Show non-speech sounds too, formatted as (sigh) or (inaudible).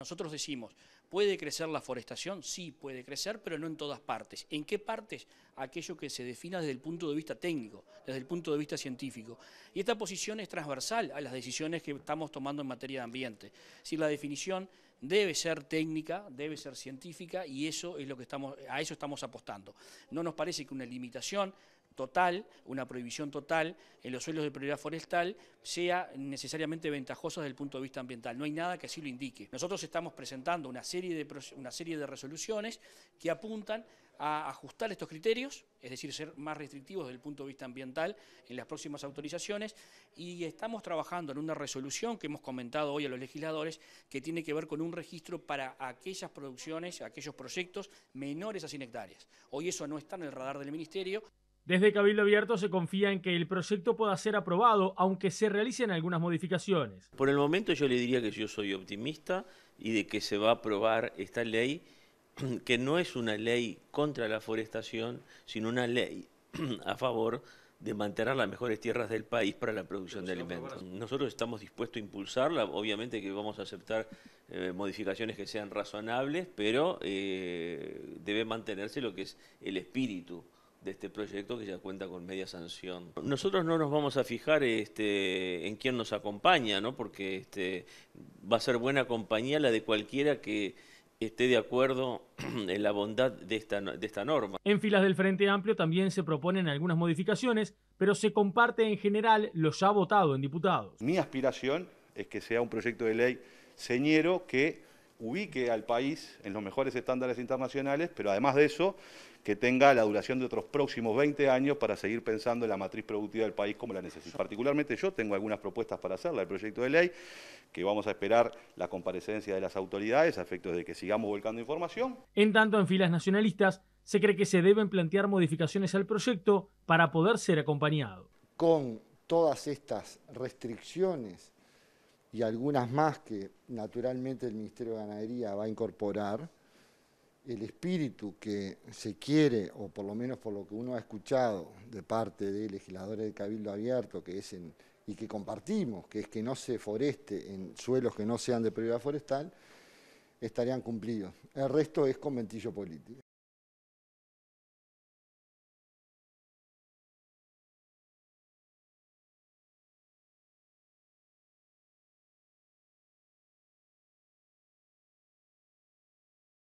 Nosotros decimos, ¿puede crecer la forestación? Sí, puede crecer, pero no en todas partes. ¿En qué partes? Aquello que se defina desde el punto de vista técnico, desde el punto de vista científico. Y esta posición es transversal a las decisiones que estamos tomando en materia de ambiente. Si la definición debe ser técnica, debe ser científica y eso es lo que estamos, a eso estamos apostando. No nos parece que una limitación total, una prohibición total en los suelos de prioridad forestal sea necesariamente ventajosa desde el punto de vista ambiental. No hay nada que así lo indique. Nosotros estamos presentando una serie de, una serie de resoluciones que apuntan a ajustar estos criterios, es decir, ser más restrictivos desde el punto de vista ambiental en las próximas autorizaciones y estamos trabajando en una resolución que hemos comentado hoy a los legisladores que tiene que ver con un registro para aquellas producciones, aquellos proyectos menores a 100 hectáreas. Hoy eso no está en el radar del Ministerio. Desde Cabildo Abierto se confía en que el proyecto pueda ser aprobado, aunque se realicen algunas modificaciones. Por el momento yo le diría que yo soy optimista y de que se va a aprobar esta ley, (clears throat) que no es una ley contra la forestación, sino una ley (clears throat) a favor de mantener las mejores tierras del país para la producción de alimentos. Nosotros estamos dispuestos a impulsarla, obviamente que vamos a aceptar eh, modificaciones que sean razonables, pero eh, debe mantenerse lo que es el espíritu de este proyecto que ya cuenta con media sanción. Nosotros no nos vamos a fijar este, en quién nos acompaña, ¿no? porque este, va a ser buena compañía la de cualquiera que esté de acuerdo (clears throat) en la bondad de esta, de esta norma. En filas del Frente Amplio también se proponen algunas modificaciones, pero se comparte en general lo ya votado en diputados. Mi aspiración es que sea un proyecto de ley señero que ubique al país en los mejores estándares internacionales, pero además de eso, que tenga la duración de otros próximos 20 años para seguir pensando en la matriz productiva del país como la necesita. Particularmente yo tengo algunas propuestas para hacerla, el proyecto de ley, que vamos a esperar la comparecencia de las autoridades a efectos de que sigamos volcando información. En tanto, en filas nacionalistas, se cree que se deben plantear modificaciones al proyecto para poder ser acompañado. Con todas estas restricciones y algunas más que naturalmente el Ministerio de Ganadería va a incorporar, el espíritu que se quiere, o por lo menos por lo que uno ha escuchado de parte de legisladores del Cabildo Abierto, que es en, y que compartimos, que es que no se foreste en suelos que no sean de prioridad forestal, estarían cumplidos. El resto es conventillo político.